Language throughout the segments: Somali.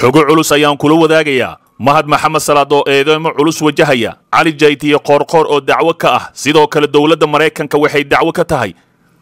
xogo culus ayaan kula wadaagayaa mahad maxamed salaad oo eedeemo culus wajahaya cali iyo qoorqoor oo dacwo ka ah sidoo kale dowladda maraykanka waxay dacwo ka tahay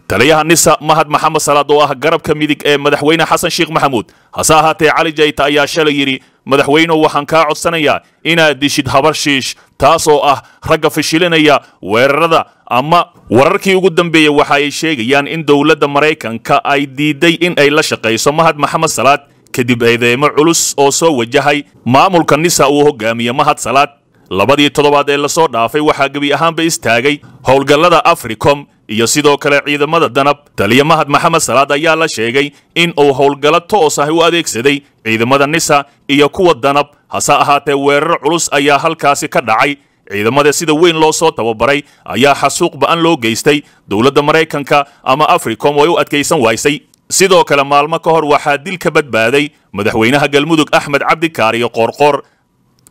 taliyaha nisa mahad maxamed salaad oo ah garabka midig ee madaxweyne xasan sheekh maxamuud hase ahaatee cali jayta ayaa shalay yidhi madaxweynow waxaan kaa codsanayaa inaad dishid habarshiish taas oo ah ragga fashilinaya weerarada ama wararkii ugu dambeeyey waxa ay sheegayaan in dowladda maraykanka ay diiday in ay la shaqayso mahad maxamed salaad kadib eedeymo culus oo soo wajahay maamulka nisa uu hogaamiye mahad salaad labadii toddobaad ee lasoo dhaafay waxaa gebi ahaanba istaagay howlgallada africom iyo sidoo kale ciidamada danab taliya mahad maxamed salaad ayaa la sheegay in uu howlgallo toos ah u adeegsaday ciidamada nisa iyo kuwa danab hase ahaatee weerar culus ayaa halkaasi ka dhacay ciidamada sida weyn loo soo tababaray ayaa xasuuq ba'an loo geystay dowladda maraykanka ama africom oo ay u adkaysan waysay sidoo kale maalmo ka hor waxaa dil ka badbaaday madaxweynaha galmudug axmed cabdikaariyo qoorqoor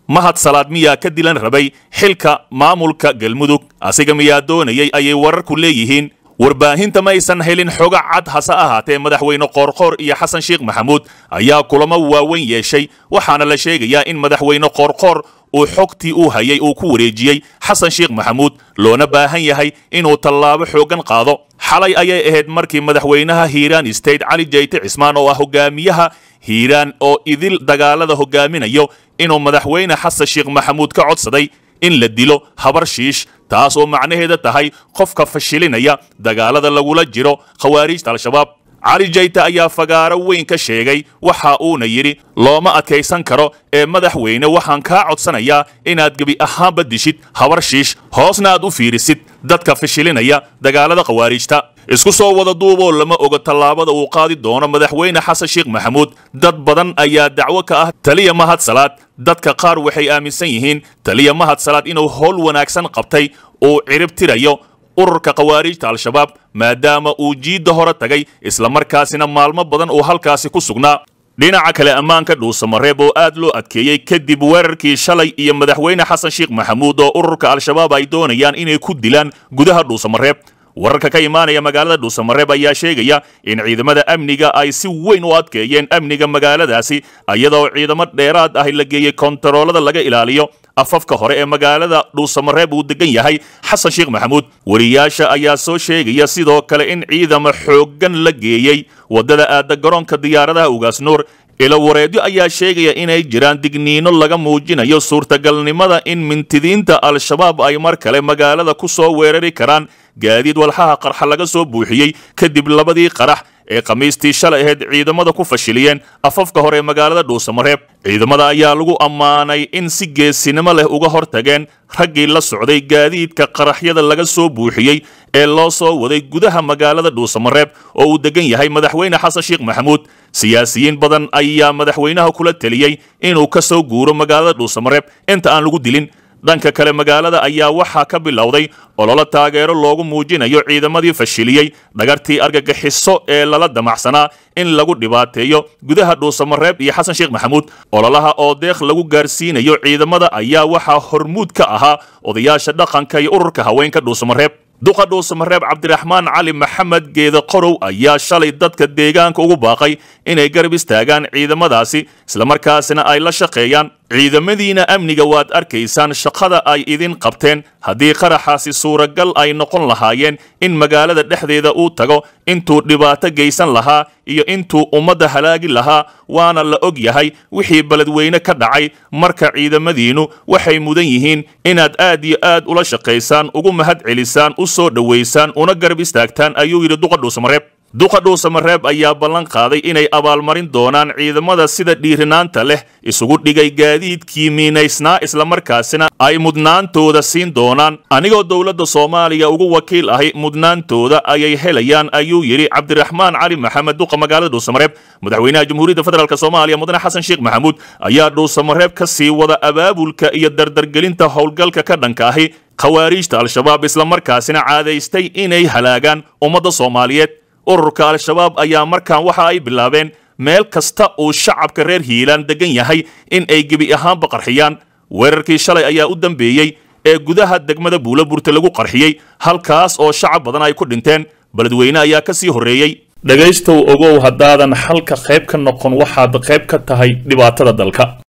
mahad salaad miyaa ka dilan rabay xilka maamulka galmudug asiga miyaa doonayay ayay wararku leeyihiin warbaahinta ma aysan helin xoga cad hase ahaatee madaxweyne qoorqoor iyo xasan sheekh maxamuud ayaa kulamo waaweyn yeeshay waxaana la sheegayaa in madaxweyne qoorqoor uu xogtii uu hayay uu ku wareejiyey xasan sheekh maxamuud loona baahan yahay inuu tallaabo xooggan qaado xalay ayay ahayd markii madaxweynaha hiiraan state cali jayte cismaan oo ah hogaamiyaha hiiraan oo idil dagaalada hogaaminayo inuu madaxweyne xasan sheekh maxamuud ka codsaday in la dilo habar shiish taas oo macnaheeda tahay qofka fashilinaya dagaalada lagula jiro khawaariijta al-shabaab cali jayta ayaa fagaaro weyn ka sheegay waxa uuna yidhi looma adkaysan karo ee madaxweyne waxaan kaa codsanayaa inaad gebi ahaanba dishid habarshiish hoosna aad u fiirisid dadka fishilinaya dagaalada khawaariijta isku soo wada duuboo lama oga tallaabada uu qaadi doono madaxweyne xasan sheekh maxamuud dad badan ayaa dacwo ka ah taliya mahad salaad dadka qaar waxay aaminsan yihiin taliya mahad salaad inuu howl wanaagsan qabtay uu cirib tirayo ururka khawaariijta al-shabaab maadaama uu jiidda hore tagay isla markaasina maalmo badan uu halkaasi ku sugnaa dhinaca kale ammaanka dhuusamareeb oo aad loo adkeeyey kadib weerarkii shalay iyo madaxweyne xasan sheekh maxamuud oo ururka al-shabaab ay doonayaan inay ku dilaan gudaha dhuusamareeb wararka ka imaanaya magaalada dhuusamareeb ayaa sheegaya in ciidamada amniga ay si weyn u adkeeyeen amniga magaaladaasi iyadoo ciidamo dheeraad ah la geeyey kontaroolada laga ilaaliyo afafka hore ee magaalada dhuusamareeb uu degan yahay xasan sheekh maxamuud wariyaasha ayaa soo sheegaya sidoo kale in ciidama xooggan la geeyey waddada aada garoonka diyaaradaha ugaasnuur ilowareedyo ayaa sheegaya inay jiraan digniino laga muujinayo suurtagalnimada in mintidiinta al-shabaab ay mar kale magaalada ku soo weerari karaan gaadiid walxaha qarxa laga soo buuxiyey kadib labadii qarax ee khamiistii shalay ahayd ciidamada ku fashiliyeen afafka hore ee magaalada dhuusamareeb ciidamada ayaa lagu ammaanay in si geesinimo leh uga hortageen raggii la socday gaadiidka qaraxyada laga soo buuxiyey ee loo soo waday gudaha magaalada dhuusamareeb oo uu degan yahay madaxweyne xasan sheekh maxamuud siyaasiyiin badan ayaa madaxweynaha kula teliyey inuu ka soo guuro magaalada dhuusamareeb inta aan lagu dilin dhanka kale magaalada ayaa waxaa ka bilowday ololo taageero loogu muujinayo ciidamadii fashiliyey dhagartii argagixiso ee lala damacsanaa in lagu dhibaateeyo gudaha dhuusamareeb iyo xasan sheekh maxamuud ololaha oo deekh lagu gaarsiinayo ciidamada ayaa waxaa hormuud ka ahaa odayaasha dhaqanka iyo ururka haweenka dhuusamareeb duqa dhuusamareeb cabdiraxmaan cali maxamed geeda qorow ayaa shalay dadka deegaanka ugu baaqay inay garab istaagaan ciidamadaasi islamarkaasina ay la shaqeeyaan ciidamadiina amniga waad arkaysaan shaqada ay idin qabteen haddii qaraxaasi suuragal ay noqon lahaayeen in magaalada dhexdeeda uu tago intuu dhibaato geysan lahaa iyo intuu ummadda halaagi lahaa waana la og yahay wixii beledweyne ka dhacay marka ciidamadiinnu waxay mudan yihiin inaad aad iyo aad ula shaqaysaan ugu mahad celisaan u soo dhowaysaan una garab istaagtaan ayuu yidhi duqadhuusmareeb duqa dhuusamareeb ayaa ballan qaaday inay abaalmarin doonaan ciidamada sida dhiirinaanta leh isugu dhigay gaadiidkii miinaysnaa isla markaasina ay mudnaantooda siin doonaan anigoo dowladda soomaaliya ugu wakiil ahi mudnaantooda ayay helayaan ayuu yidhi cabdiraxmaan cali maxamed duqa magaalada dhuusamareeb madaxweynaha jamhuuriyadda federaalk soomaaliya mudane xasan sheekh maxamuud ayaa dhuusamareeb ka sii wada abaabulka iyo dardargelinta howlgalka ka dhanka ahi khawaariijta al-shabaab isla markaasina caadaystay inay halaagaan ummadda soomaaliyeed ururka al-shabaab ayaa markaan waxa ay bilaabeen meel kasta uu shacabka reer hiilaan degan yahay in ay gebi ahaanba qarxiyaan weerarkii shalay ayaa u dambeeyey ee gudaha degmada buuloburta lagu qarxiyey halkaas oo shacab badan ay ku dhinteen beledweyne ayaa ka sii horreeyey dhegaystow ogow haddaadan xalka qayb ka noqon waxaad qayb ka tahay dhibaatada dalka